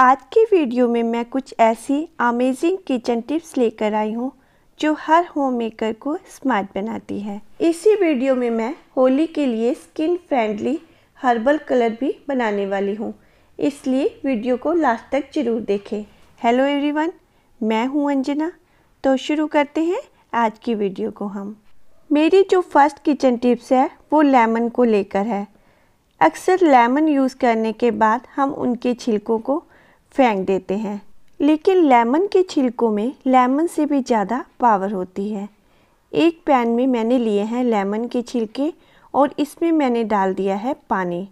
आज की वीडियो में मैं कुछ ऐसी अमेजिंग किचन टिप्स लेकर आई हूँ जो हर होम मेकर को स्मार्ट बनाती है इसी वीडियो में मैं होली के लिए स्किन फ्रेंडली हर्बल कलर भी बनाने वाली हूँ इसलिए वीडियो को लास्ट तक जरूर देखें हेलो एवरीवन मैं हूँ अंजना तो शुरू करते हैं आज की वीडियो को हम मेरी जो फर्स्ट किचन टिप्स है वो लेमन को लेकर है अक्सर लेमन यूज़ करने के बाद हम उनके छिलकों को फेंक देते हैं लेकिन लेमन के छिलकों में लेमन से भी ज़्यादा पावर होती है एक पैन में मैंने लिए हैं लेमन के छिलके और इसमें मैंने डाल दिया है पानी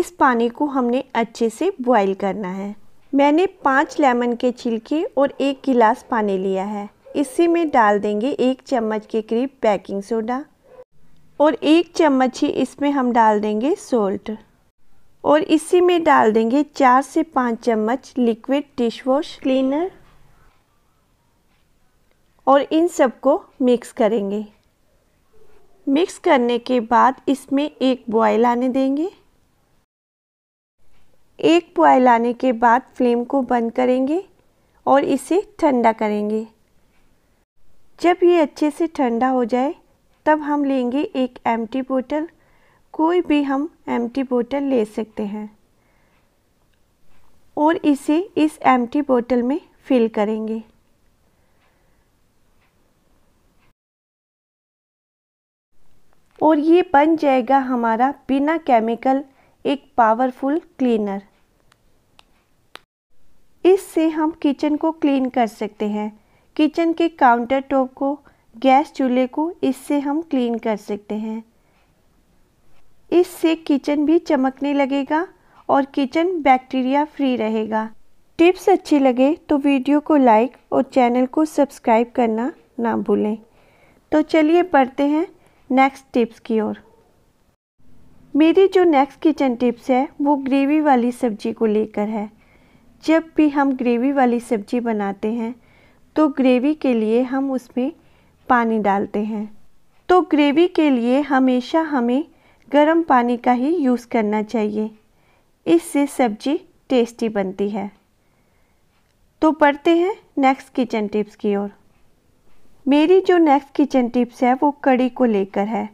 इस पानी को हमने अच्छे से बॉईल करना है मैंने पाँच लेमन के छिलके और एक गिलास पानी लिया है इसी में डाल देंगे एक चम्मच के करीब बेकिंग सोडा और एक चम्मच ही इसमें हम डाल देंगे सोल्ट और इसी में डाल देंगे चार से पाँच चम्मच लिक्विड डिश वॉश क्लीनर और इन सबको मिक्स करेंगे मिक्स करने के बाद इसमें एक बॉयल आने देंगे एक बॉयल आने के बाद फ्लेम को बंद करेंगे और इसे ठंडा करेंगे जब ये अच्छे से ठंडा हो जाए तब हम लेंगे एक एम्प्टी बोतल कोई भी हम एम बोतल ले सकते हैं और इसे इस एम बोतल में फिल करेंगे और ये बन जाएगा हमारा बिना केमिकल एक पावरफुल क्लीनर इससे हम किचन को क्लीन कर सकते हैं किचन के काउंटर टॉप को गैस चूल्हे को इससे हम क्लीन कर सकते हैं इससे किचन भी चमकने लगेगा और किचन बैक्टीरिया फ्री रहेगा टिप्स अच्छी लगे तो वीडियो को लाइक और चैनल को सब्सक्राइब करना ना भूलें तो चलिए बढ़ते हैं नेक्स्ट टिप्स की ओर मेरी जो नेक्स्ट किचन टिप्स है वो ग्रेवी वाली सब्जी को लेकर है जब भी हम ग्रेवी वाली सब्जी बनाते हैं तो ग्रेवी के लिए हम उसमें पानी डालते हैं तो ग्रेवी के लिए हमेशा हमें गर्म पानी का ही यूज़ करना चाहिए इससे सब्जी टेस्टी बनती है तो पढ़ते हैं नेक्स्ट किचन टिप्स की ओर मेरी जो नेक्स्ट किचन टिप्स है वो कड़ी को लेकर है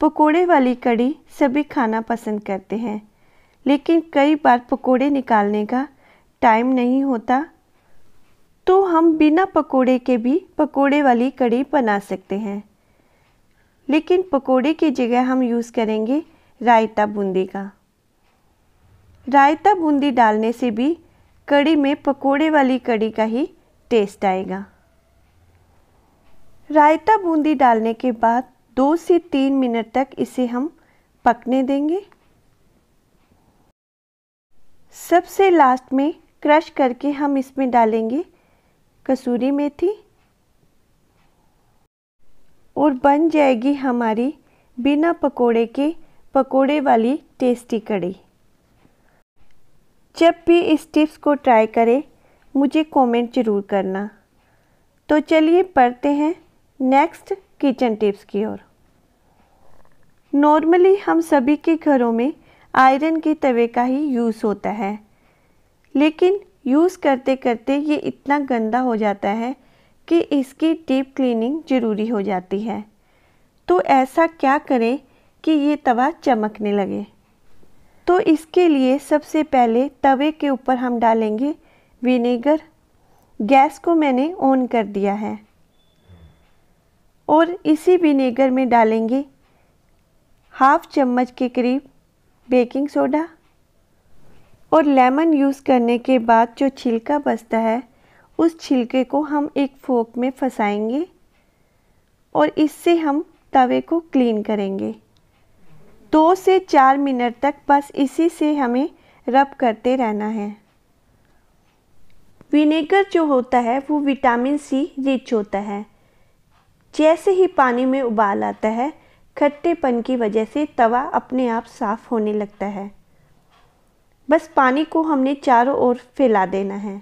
पकोड़े वाली कड़ी सभी खाना पसंद करते हैं लेकिन कई बार पकोड़े निकालने का टाइम नहीं होता तो हम बिना पकोड़े के भी पकोड़े वाली कड़ी बना सकते हैं लेकिन पकोड़े की जगह हम यूज़ करेंगे रायता बूंदी का रायता बूंदी डालने से भी कड़ी में पकोड़े वाली कड़ी का ही टेस्ट आएगा रायता बूंदी डालने के बाद दो से तीन मिनट तक इसे हम पकने देंगे सबसे लास्ट में क्रश करके हम इसमें डालेंगे कसूरी मेथी और बन जाएगी हमारी बिना पकोड़े के पकोड़े वाली टेस्टी कड़ी जब भी इस टिप्स को ट्राई करें मुझे कमेंट ज़रूर करना तो चलिए पढ़ते हैं नेक्स्ट किचन टिप्स की ओर नॉर्मली हम सभी के घरों में आयरन के तवे का ही यूज़ होता है लेकिन यूज़ करते करते ये इतना गंदा हो जाता है कि इसकी डीप क्लीनिंग ज़रूरी हो जाती है तो ऐसा क्या करें कि ये तवा चमकने लगे तो इसके लिए सबसे पहले तवे के ऊपर हम डालेंगे विनेगर गैस को मैंने ऑन कर दिया है और इसी विनेगर में डालेंगे हाफ चम्मच के करीब बेकिंग सोडा और लेमन यूज़ करने के बाद जो छिलका बचता है उस छिलके को हम एक फोक में फंसाएंगे और इससे हम तवे को क्लीन करेंगे दो से चार मिनट तक बस इसी से हमें रब करते रहना है विनेगर जो होता है वो विटामिन सी रिच होता है जैसे ही पानी में उबाल आता है खट्टेपन की वजह से तवा अपने आप साफ़ होने लगता है बस पानी को हमने चारों ओर फैला देना है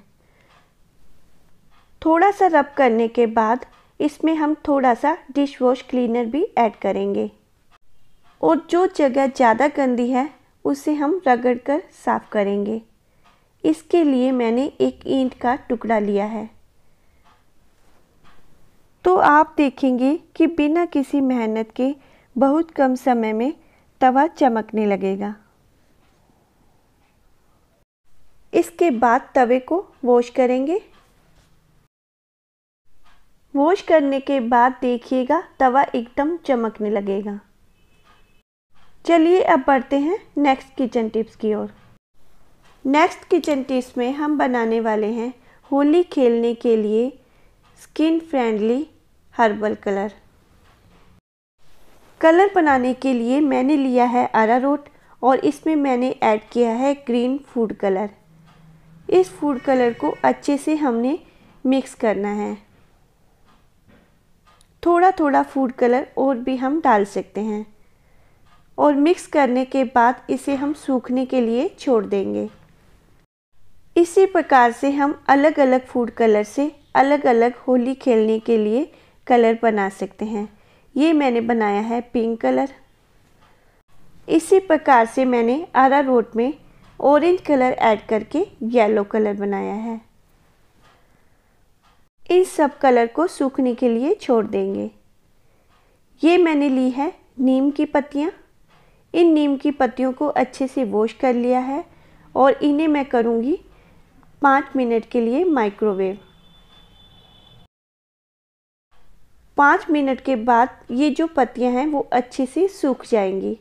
थोड़ा सा रब करने के बाद इसमें हम थोड़ा सा डिश वॉश क्लीनर भी ऐड करेंगे और जो जगह ज़्यादा गंदी है उसे हम रगड़ कर साफ़ करेंगे इसके लिए मैंने एक ईंट का टुकड़ा लिया है तो आप देखेंगे कि बिना किसी मेहनत के बहुत कम समय में तवा चमकने लगेगा इसके बाद तवे को वॉश करेंगे वॉश करने के बाद देखिएगा तवा एकदम चमकने लगेगा चलिए अब बढ़ते हैं नेक्स्ट किचन टिप्स की ओर नेक्स्ट किचन टिप्स में हम बनाने वाले हैं होली खेलने के लिए skin friendly herbal colour colour बनाने के लिए मैंने लिया है अरा रोट और इसमें मैंने ऐड किया है ग्रीन फूड कलर इस फूड कलर को अच्छे से हमने मिक्स करना है थोड़ा थोड़ा फूड कलर और भी हम डाल सकते हैं और मिक्स करने के बाद इसे हम सूखने के लिए छोड़ देंगे इसी प्रकार से हम अलग अलग फूड कलर से अलग अलग होली खेलने के लिए कलर बना सकते हैं ये मैंने बनाया है पिंक कलर इसी प्रकार से मैंने आरा रोट में ऑरेंज कलर ऐड करके येलो कलर बनाया है इस सब कलर को सूखने के लिए छोड़ देंगे ये मैंने ली है नीम की पत्तियाँ इन नीम की पत्तियों को अच्छे से वॉश कर लिया है और इन्हें मैं करूँगी पाँच मिनट के लिए माइक्रोवेव पाँच मिनट के बाद ये जो पत्तियां हैं वो अच्छे से सूख जाएंगी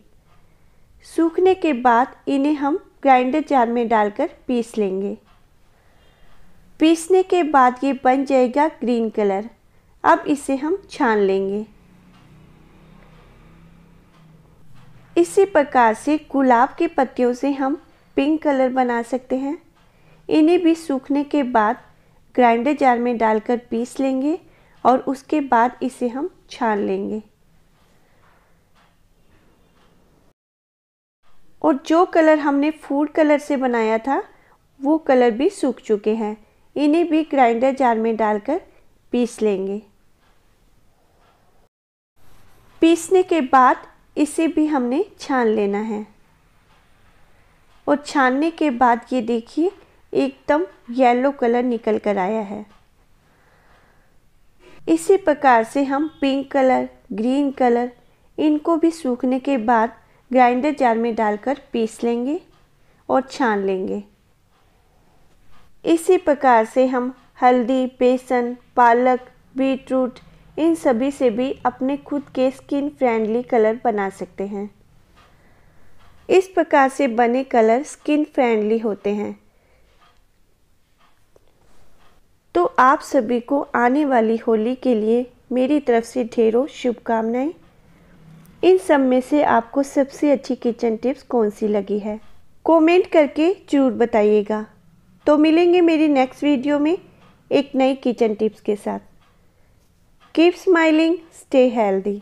सूखने के बाद इन्हें हम ग्राइंडर जार में डालकर पीस लेंगे पीसने के बाद ये बन जाएगा ग्रीन कलर अब इसे हम छान लेंगे इसी प्रकार से गुलाब के पत्तियों से हम पिंक कलर बना सकते हैं इन्हें भी सूखने के बाद ग्राइंडर जार में डालकर पीस लेंगे और उसके बाद इसे हम छान लेंगे और जो कलर हमने फूड कलर से बनाया था वो कलर भी सूख चुके हैं इन्हें भी ग्राइंडर जार में डालकर पीस लेंगे पीसने के बाद इसे भी हमने छान लेना है और छानने के बाद ये देखिए एकदम येलो कलर निकल कर आया है इसी प्रकार से हम पिंक कलर ग्रीन कलर इनको भी सूखने के बाद ग्राइंडर जार में डालकर पीस लेंगे और छान लेंगे इसी प्रकार से हम हल्दी बेसन पालक बीटरूट इन सभी से भी अपने खुद के स्किन फ्रेंडली कलर बना सकते हैं इस प्रकार से बने कलर स्किन फ्रेंडली होते हैं तो आप सभी को आने वाली होली के लिए मेरी तरफ से ढेरों शुभकामनाएं इन सब में से आपको सबसे अच्छी किचन टिप्स कौन सी लगी है कमेंट करके जरूर बताइएगा तो मिलेंगे मेरी नेक्स्ट वीडियो में एक नई किचन टिप्स के साथ कीप स्माइलिंग स्टे हेल्दी